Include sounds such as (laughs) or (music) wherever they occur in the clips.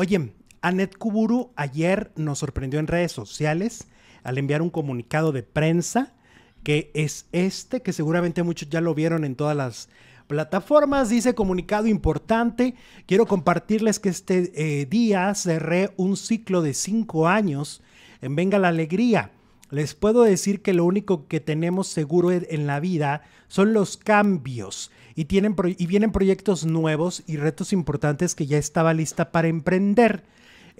Oye, Anet Kuburu ayer nos sorprendió en redes sociales al enviar un comunicado de prensa que es este, que seguramente muchos ya lo vieron en todas las plataformas. Dice comunicado importante. Quiero compartirles que este eh, día cerré un ciclo de cinco años en Venga la Alegría. Les puedo decir que lo único que tenemos seguro en la vida son los cambios y, tienen y vienen proyectos nuevos y retos importantes que ya estaba lista para emprender.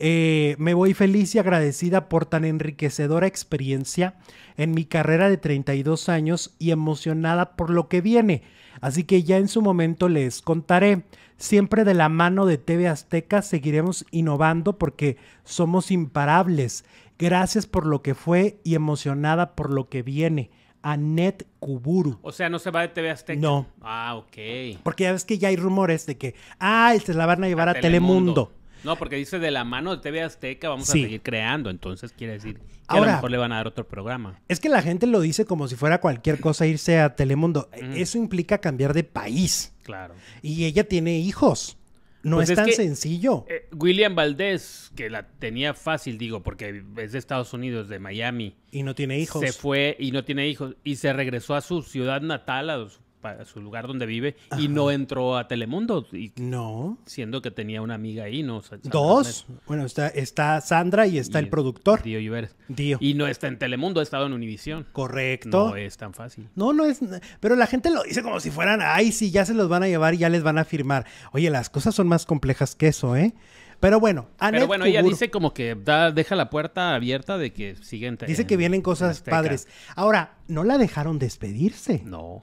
Eh, me voy feliz y agradecida por tan enriquecedora experiencia en mi carrera de 32 años y emocionada por lo que viene. Así que ya en su momento les contaré. Siempre de la mano de TV Azteca seguiremos innovando porque somos imparables Gracias por lo que fue y emocionada por lo que viene. Anet Kuburu. O sea, no se va de TV Azteca. No. Ah, ok. Porque ya ves que ya hay rumores de que, ah, se la van a llevar a, Telemundo. No, porque dice de la mano de TV Azteca vamos a seguir creando, entonces quiere decir que a lo mejor le van a dar otro programa. Es que la gente lo dice como si fuera cualquier cosa irse a Telemundo. Eso implica cambiar de país. Claro. Y ella tiene hijos. No pues es, tan sencillo. Eh, William Valdés, que la tenía fácil, digo, porque es de Estados Unidos, de Miami. Y no tiene hijos. Se fue y no tiene hijos. Y se regresó a su ciudad natal, a su su lugar donde vive y no entró a Telemundo. no. Siendo que tenía una amiga ahí, ¿no? Dos. Bueno, está, está Sandra y está el productor. Dio Iberes. Dio. Y no está en Telemundo, ha estado en Univisión. Correcto. No es tan fácil. No, no es. Pero la gente lo dice como si fueran, ay, sí, ya se los van a llevar y ya les van a firmar. Oye, las cosas son más complejas que eso, ¿eh? Pero bueno, Pero bueno, ella dice como que deja la puerta abierta de que siguen. Dice que vienen cosas padres. Ahora, no la dejaron despedirse. No.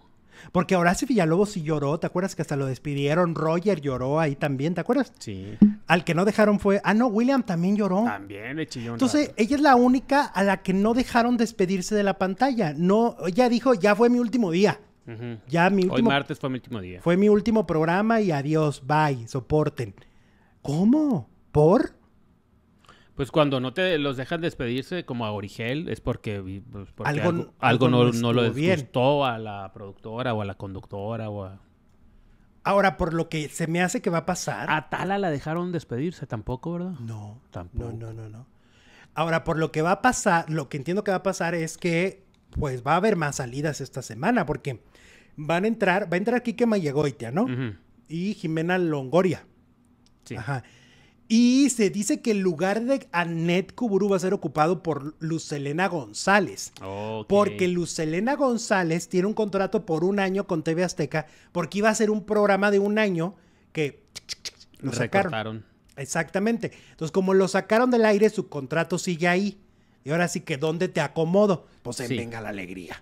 Porque Horacio Villalobos sí lloró, ¿te acuerdas que hasta lo despidieron? Roger lloró ahí también, ¿te acuerdas? Sí. Al que no dejaron fue. Ah, no, William también lloró. También le chilló. Entonces, ella es la única a la que no dejaron despedirse de la pantalla. No, ella dijo, ya fue mi último día. Ya mi último. Hoy martes fue mi último día. Fue mi último programa y adiós, bye, soporten. ¿Cómo? ¿Por? Pues cuando no te los dejan despedirse como a Origel es porque, pues, algo, algo, no, no, lo gustó a la productora o a la conductora o Ahora, por lo que se me hace que va a pasar... A Tala la dejaron despedirse tampoco, ¿verdad? No, tampoco. No, no, no, no. Ahora, por lo que va a pasar, lo que entiendo que va a pasar es que pues va a haber más salidas esta semana porque van a entrar, va a entrar Kike Mayegoitia, ¿no? Y Jimena Longoria. Sí. Ajá. Y se dice que el lugar de Annette Kuburu va a ser ocupado por Lucelena González. porque Porque Lucelena González tiene un contrato por un año con TV Azteca, porque iba a ser un programa de un año que lo sacaron. Exactamente. Entonces, como lo sacaron del aire, su contrato sigue ahí. Y ahora sí que, ¿dónde te acomodo? Pues en venga la alegría.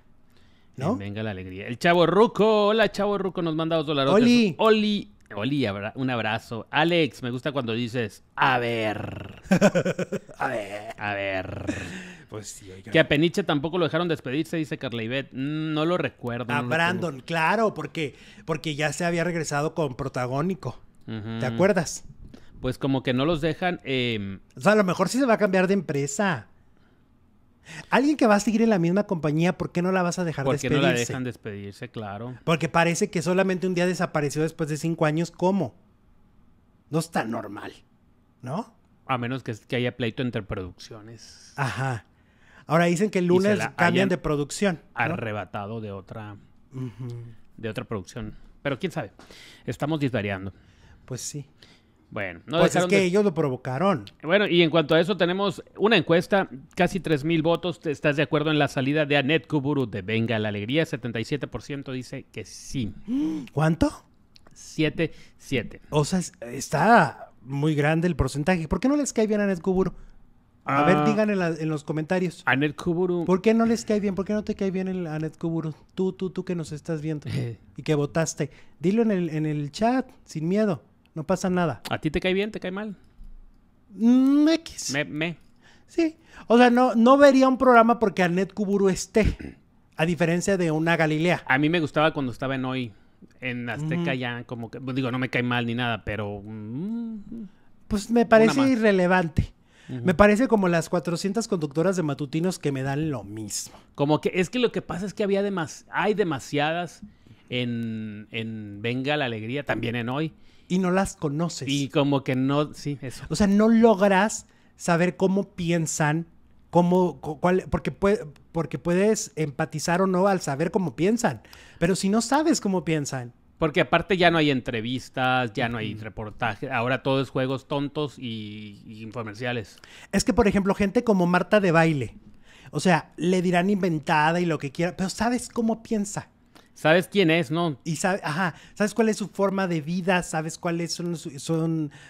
¿No? En venga la alegría. El chavo Ruco. Hola, chavo Ruco. Nos manda dos dólares. Oli. Oli Oli, un abrazo. Alex, me gusta cuando dices, a ver. (laughs) a ver. A ver. Pues sí, Que a Peniche tampoco lo dejaron despedirse, dice Carla Ivette. Mm, no lo recuerdo. A Brandon, claro, porque, porque ya se había regresado con protagónico. ¿Te acuerdas? Pues como que no los dejan. Em, o sea, a lo mejor sí se va a cambiar de empresa. Alguien que va a seguir en la misma compañía, ¿por qué no la vas a dejar despedirse? Porque no la dejan despedirse, claro. Porque parece que solamente un día desapareció después de cinco años. ¿Cómo? No es tan normal, ¿no? A menos que, haya pleito entre producciones. Ajá. Ahora dicen que el lunes cambian de producción. Arrebatado de otra. De otra producción. Pero quién sabe. Estamos disvariando. Pues sí. Bueno, no pues es que ellos lo provocaron. Bueno, y en cuanto a eso tenemos una encuesta, casi 3.000 votos. ¿Estás de acuerdo en la salida de Anet Kuburu de Venga la Alegría? 77% dice que sí. ¿Cuánto? 7-7. O sea, está muy grande el porcentaje. ¿Por qué no les cae bien a Anet Kuburu? A ver, ah. digan en, los comentarios. Anet Kuburu. ¿Por qué no les cae bien? ¿Por qué no te cae bien Anet Kuburu? Tú, tú, tú que nos estás viendo (laughs) y que votaste. Dilo en el, en el chat, sin miedo. No pasa nada. ¿A ti te cae bien? ¿Te cae mal? Mm, X. Me, me. Sí. O sea, no, no vería un programa porque Anet Kuburu esté. A diferencia de una Galilea. A mí me gustaba cuando estaba en hoy. En Azteca mm. ya, como que. Digo, no me cae mal ni nada, pero. Mm, pues me parece irrelevante. Me parece como las 400 conductoras de matutinos que me dan lo mismo. Como que es que lo que pasa es que había demas, hay demasiadas en Venga la Alegría, también en hoy y no las conoces. Y como que no, sí, eso. O sea, no logras saber cómo piensan, cómo, cuál, porque, puede, porque puedes empatizar o no al saber cómo piensan. Pero si no sabes cómo piensan. Porque aparte ya no hay entrevistas, ya no hay reportajes, ahora todo es juegos tontos y, infomerciales. Es que, por ejemplo, gente como Marta de baile, o sea, le dirán inventada y lo que quiera, pero sabes cómo piensa. Sabes quién es, ¿no? Y sabe, ajá, sabes cuál es su forma de vida, sabes cuáles son,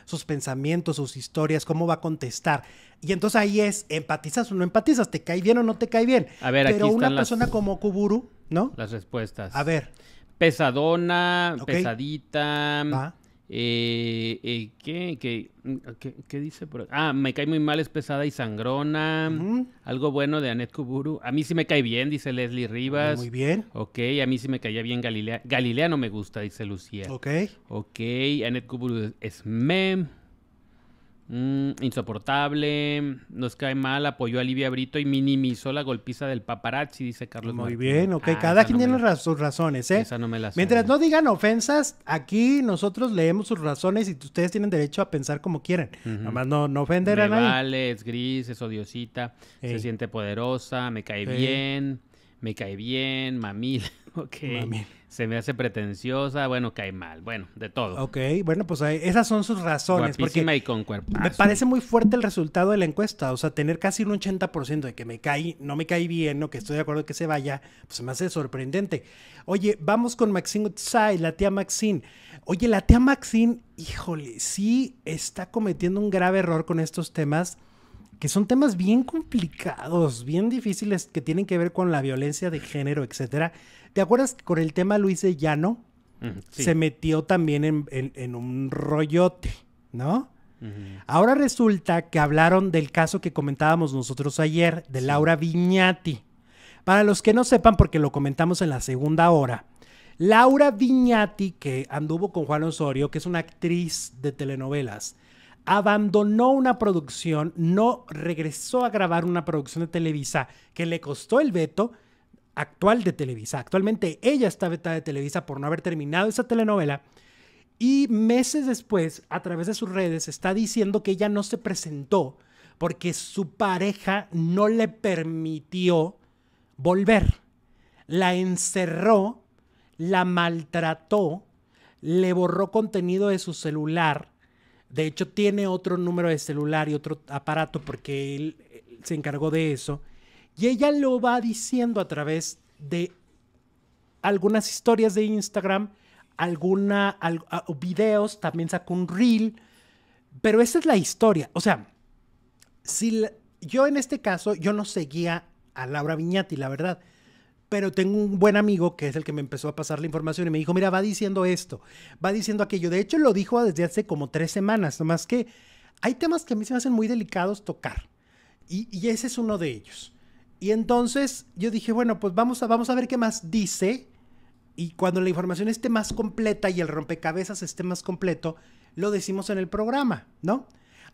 sus pensamientos, sus historias, cómo va a contestar. Y entonces ahí es, empatizas o no empatizas, te cae bien o no te cae bien. A ver, Pero una persona como Kuburu, ¿no? Las respuestas. A ver. Pesadona, pesadita. Eh, eh, ¿qué, mm, dice Ah, me cae muy mal, es pesada y sangrona. Algo bueno de Anet Kuburu. A mí sí me cae bien, dice Leslie Rivas. Muy bien. Ok, a mí sí me caía bien Galilea. Galilea no me gusta, dice Lucía. Ok. Ok, Anet Kuburu es meme Mm, insoportable, nos cae mal, apoyó a Livia Brito y minimizó la golpiza del paparazzi, dice Carlos. Muy bien, ok, ah, cada quien tiene sus razones, ¿eh? Mientras no digan ofensas, aquí nosotros leemos sus razones y ustedes tienen derecho a pensar como quieran. nada más no, no ofender a nadie. Vale, es gris, es odiosita, se siente poderosa, me cae bien me cae bien, mamil, (laughs) ok. Se me hace pretenciosa, bueno, cae mal, bueno, de todo. Ok, bueno, pues esas son sus razones. porque con cuerpo. Me parece muy fuerte el resultado de la encuesta, o sea, tener casi un 80% de que me cae, no me cae bien o que estoy de acuerdo que se vaya, pues se me hace sorprendente. Oye, vamos con Maxine Utsai, la tía Maxine. Oye, la tía Maxine, híjole, sí está cometiendo un grave error con estos temas que son temas bien complicados, bien difíciles, que tienen que ver con la violencia de género, etcétera. ¿Te acuerdas que con el tema Luis de Llano? Se metió también en, un rollote, ¿no? Ahora resulta que hablaron del caso que comentábamos nosotros ayer, de Laura Viñati. Para los que no sepan, porque lo comentamos en la segunda hora, Laura Viñati, que anduvo con Juan Osorio, que es una actriz de telenovelas, abandonó una producción, no regresó a grabar una producción de Televisa que le costó el veto actual de Televisa. Actualmente ella está vetada de Televisa por no haber terminado esa telenovela. Y meses después, a través de sus redes, está diciendo que ella no se presentó porque su pareja no le permitió volver. La encerró, la maltrató, le borró contenido de su celular de hecho, tiene otro número de celular y otro aparato porque él, se encargó de eso. Y ella lo va diciendo a través de algunas historias de Instagram, alguna, videos, también sacó un reel. Pero esa es la historia. O sea, si yo en este caso, yo no seguía a Laura Viñati, la verdad pero tengo un buen amigo que es el que me empezó a pasar la información y me dijo, mira, va diciendo esto, va diciendo aquello. De hecho, lo dijo desde hace como tres semanas, nomás que hay temas que a mí se me hacen muy delicados tocar y, y ese es uno de ellos. Y entonces yo dije, bueno, pues vamos a, vamos a ver qué más dice y cuando la información esté más completa y el rompecabezas esté más completo, lo decimos en el programa, ¿no?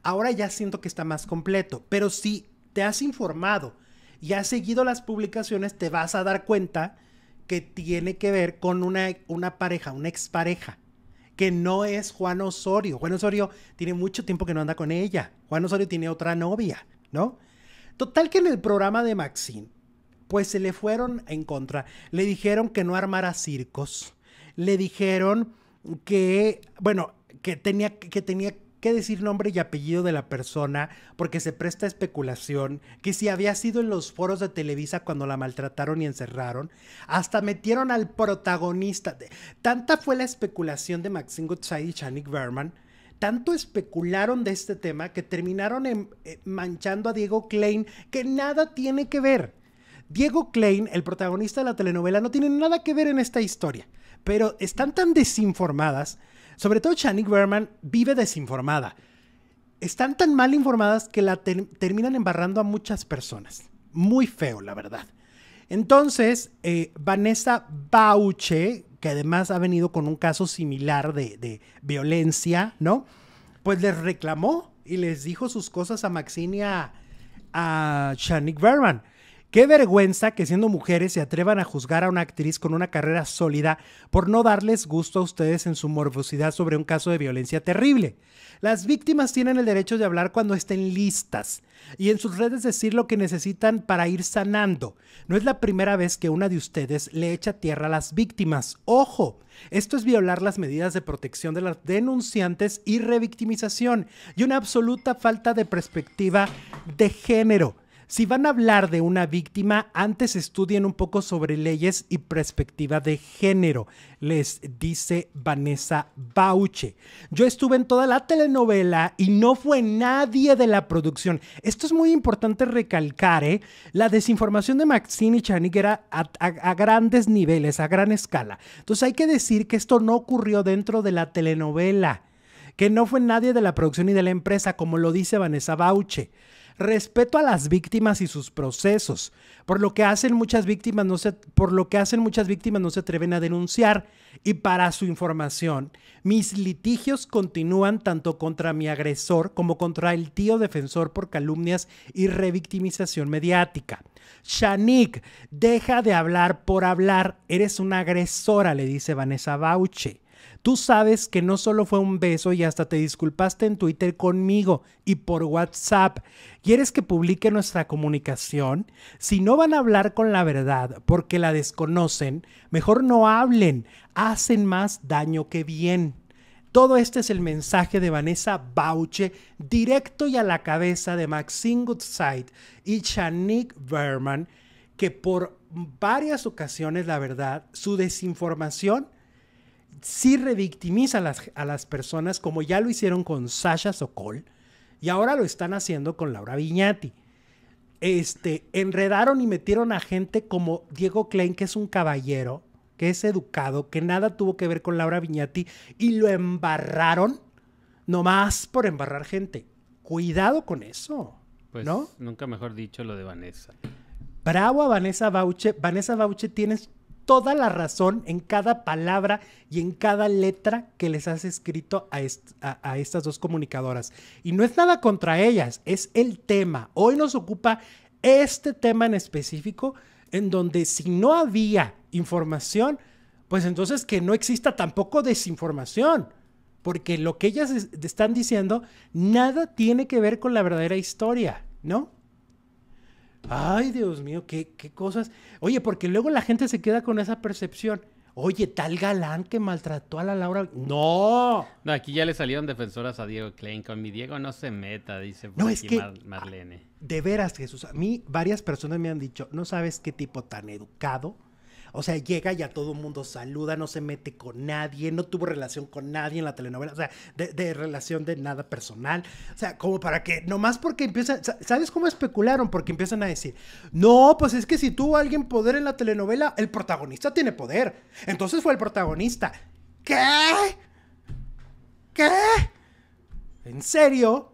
Ahora ya siento que está más completo, pero si te has informado, y has seguido las publicaciones, te vas a dar cuenta que tiene que ver con una, una pareja, una expareja, que no es Juan Osorio. Juan Osorio tiene mucho tiempo que no anda con ella. Juan Osorio tiene otra novia, ¿no? Total que en el programa de Maxine, pues se le fueron en contra. Le dijeron que no armara circos. Le dijeron que, bueno, que tenía que, tenía qué decir nombre y apellido de la persona porque se presta especulación que si había sido en los foros de Televisa cuando la maltrataron y encerraron, hasta metieron al protagonista. Tanta fue la especulación de Maxine Goodside y Chanik Berman, tanto especularon de este tema que terminaron eh, manchando a Diego Klein que nada tiene que ver. Diego Klein, el protagonista de la telenovela, no tiene nada que ver en esta historia, pero están tan desinformadas sobre todo Shanique Berman, vive desinformada. Están tan mal informadas que la terminan embarrando a muchas personas. Muy feo, la verdad. Entonces, eh, Vanessa Bauche, que además ha venido con un caso similar de, violencia, ¿no? Pues les reclamó y les dijo sus cosas a Maxine y a, a Berman. Qué vergüenza que siendo mujeres se atrevan a juzgar a una actriz con una carrera sólida por no darles gusto a ustedes en su morbosidad sobre un caso de violencia terrible. Las víctimas tienen el derecho de hablar cuando estén listas y en sus redes decir lo que necesitan para ir sanando. No es la primera vez que una de ustedes le echa tierra a las víctimas. ¡Ojo! Esto es violar las medidas de protección de las denunciantes y revictimización y una absoluta falta de perspectiva de género. Si van a hablar de una víctima, antes estudien un poco sobre leyes y perspectiva de género, les dice Vanessa Bauche. Yo estuve en toda la telenovela y no fue nadie de la producción. Esto es muy importante recalcar, ¿eh? La desinformación de Maxine y Chanik era a, grandes niveles, a gran escala. Entonces hay que decir que esto no ocurrió dentro de la telenovela que no fue nadie de la producción y de la empresa, como lo dice Vanessa Bauche respeto a las víctimas y sus procesos, por lo que hacen muchas víctimas no se, por lo que hacen muchas víctimas no se atreven a denunciar. Y para su información, mis litigios continúan tanto contra mi agresor como contra el tío defensor por calumnias y revictimización mediática. Shanik, deja de hablar por hablar, eres una agresora, le dice Vanessa Bauche. Tú sabes que no solo fue un beso y hasta te disculpaste en Twitter conmigo y por WhatsApp. ¿Quieres que publique nuestra comunicación? Si no van a hablar con la verdad porque la desconocen, mejor no hablen. Hacen más daño que bien. Todo este es el mensaje de Vanessa Bauche, directo y a la cabeza de Maxine Goodside y Shanique Berman, que por varias ocasiones, la verdad, su desinformación sí revictimiza a las, a las personas como ya lo hicieron con Sasha Sokol y ahora lo están haciendo con Laura Viñati. Este, enredaron y metieron a gente como Diego Klein, que es un caballero, que es educado, que nada tuvo que ver con Laura Viñati y lo embarraron nomás por embarrar gente. Cuidado con eso. Pues ¿no? nunca mejor dicho lo de Vanessa. Bravo a Vanessa Bauche. Vanessa Bauche tienes toda la razón en cada palabra y en cada letra que les has escrito a, a, estas dos comunicadoras. Y no es nada contra ellas, es el tema. Hoy nos ocupa este tema en específico, en donde si no había información, pues entonces que no exista tampoco desinformación. Porque lo que ellas están diciendo nada tiene que ver con la verdadera historia, ¿no? Ay, Dios mío, qué, cosas. Oye, porque luego la gente se queda con esa percepción. Oye, tal galán que maltrató a la Laura. ¡No! No, aquí ya le salieron defensoras a Diego Klein. Con mi Diego no se meta, dice no, es ah, Marlene. De veras, Jesús. A mí varias personas me han dicho, no sabes qué tipo tan educado o sea, llega y a todo mundo saluda, no se mete con nadie, no tuvo relación con nadie en la telenovela, o sea, de, relación de nada personal. O sea, como para que, nomás porque empiezan, ¿sabes cómo especularon? Porque empiezan a decir, no, pues es que si tuvo alguien poder en la telenovela, el protagonista tiene poder. Entonces fue el protagonista. ¿Qué? ¿Qué? ¿En serio?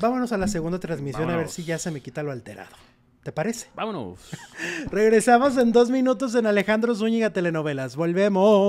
vámonos a la segunda transmisión a ver si ya se me quita lo alterado. ¿Te parece? Vámonos. (laughs) Regresamos en dos minutos en Alejandro Zúñiga Telenovelas. Volvemos.